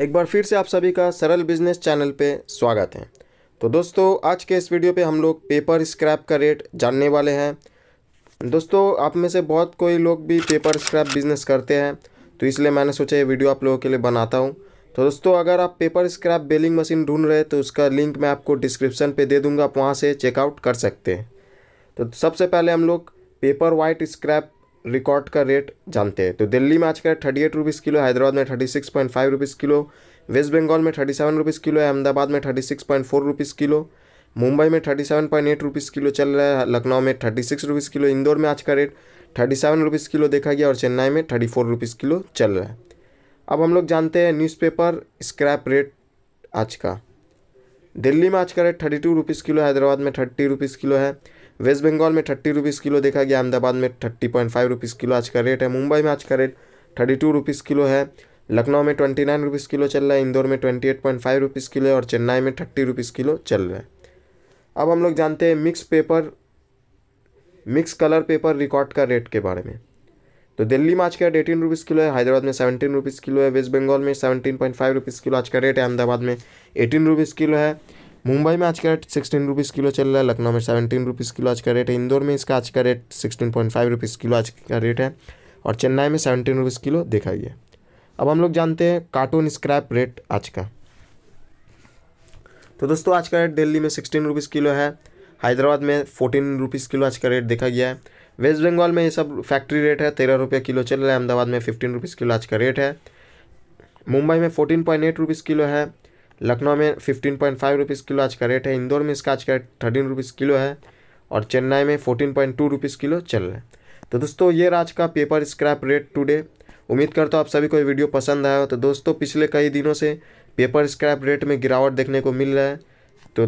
एक बार फिर से आप सभी का सरल बिजनेस चैनल पे स्वागत है तो दोस्तों आज के इस वीडियो पे हम लोग पेपर स्क्रैप का रेट जानने वाले हैं दोस्तों आप में से बहुत कोई लोग भी पेपर स्क्रैप बिजनेस करते हैं तो इसलिए मैंने सोचा ये वीडियो आप लोगों के लिए बनाता हूँ तो दोस्तों अगर आप पेपर स्क्रैप बेलिंग मशीन ढूंढ रहे तो उसका लिंक मैं आपको डिस्क्रिप्शन पर दे दूँगा आप वहाँ से चेकआउट कर सकते हैं तो सबसे पहले हम लोग पेपर वाइट स्क्रैप रिकॉर्ड का रेट जानते हैं तो दिल्ली में आज का thirty eight rupees kilo Hyderabad में thirty six point five rupees kilo West Bengal में थर्टी सेवन रुपीज़ किलो है अहमदाबाद में thirty six point four rupees kilo Mumbai में thirty seven point eight rupees kilo चल रहा है लखनऊ में thirty six rupees kilo Indore में आज का rate thirty seven rupees kilo देखा गया और चेन्नई में थर्टी फोर रुपीज़ किलो चल रहा है अब हम लोग जानते हैं न्यूज़पेपर स्क्रैप रेट आज का दिल्ली में आज का rate thirty two rupees kilo Hyderabad में थर्टी रुपीज़ किलो है वेस्ट बंगाल में थर्टी रुपीज़ किलो देखा गया अहमदाबाद में thirty point five rupees kilo आज का रेट है मुंबई में आज का rate thirty two rupees kilo है लखनऊ में ट्वेंटी नाइन रुपीज़ किलो चल रहा है इंदौर में twenty eight point five rupees kilo है और चेन्नई में थर्टी रुपीज़ किलो चल रहा है अब हम लोग जानते हैं mix paper mix colour paper record का रेट के बारे में तो दिल्ली में आज का रेट एटीन रुपीज़ किलो है हैदराबाद में सेवनटीन रुपीज़ किलो है वेस्ट बंगाल में seventeen point five rupees kilo आज का रेट है अहमदाबाद में एटीन रुपीज़ किलो है मुंबई में आज का रेट सिक्सटीन रुपीज़ किलो चल रहा है लखनऊ में सेवनटीन रुपीज़ किलो आज का रेट है इंदौर में इसका आज का rate sixteen point five rupees kilo आज का रेट है और चेन्नई में सेवनटीन रुपीज़ किलो देखा गया अब हम लोग जानते हैं कार्टून स्क्रैप रेट आज का तो दोस्तों आज का रेट दिल्ली में सिक्सटीन रुपीज़ किलो है हैदराबाद में फोर्टीन रुपीज़ किलो आज का रेट देखा गया है वेस्ट बंगाल में ये सब फैक्ट्री रेट है तेरह रुपये किलो चल रहा है अहमदाबाद में फिफ्टीन रुपीज़ किलो आज का रेट है मुंबई में fourteen point eight rupees kilo है लखनऊ में fifteen point five rupees kilo आज का रेट है इंदौर में इसका आज का रेट थर्टीन रुपीज़ किलो है और चेन्नई में fourteen point two rupees kilo चल रहा है तो दोस्तों ये आज का पेपर स्क्रैप रेट टुडे उम्मीद करता हूँ आप सभी को ये वीडियो पसंद आया हो तो दोस्तों पिछले कई दिनों से पेपर स्क्रैप रेट में गिरावट देखने को मिल रहा है तो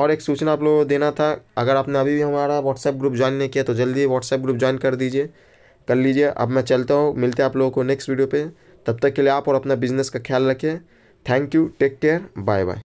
और एक सूचना आप लोगों को देना था अगर आपने अभी भी हमारा व्हाट्सएप ग्रुप ज्वाइन नहीं किया तो जल्दी व्हाट्सएप ग्रुप ज्वाइन कर दीजिए कर लीजिए अब मैं चलता हूँ मिलते हैं आप लोगों को नेक्स्ट वीडियो पे तब तक के लिए आप और अपना बिजनेस का ख्याल रखें Thank you. Take care. Bye bye.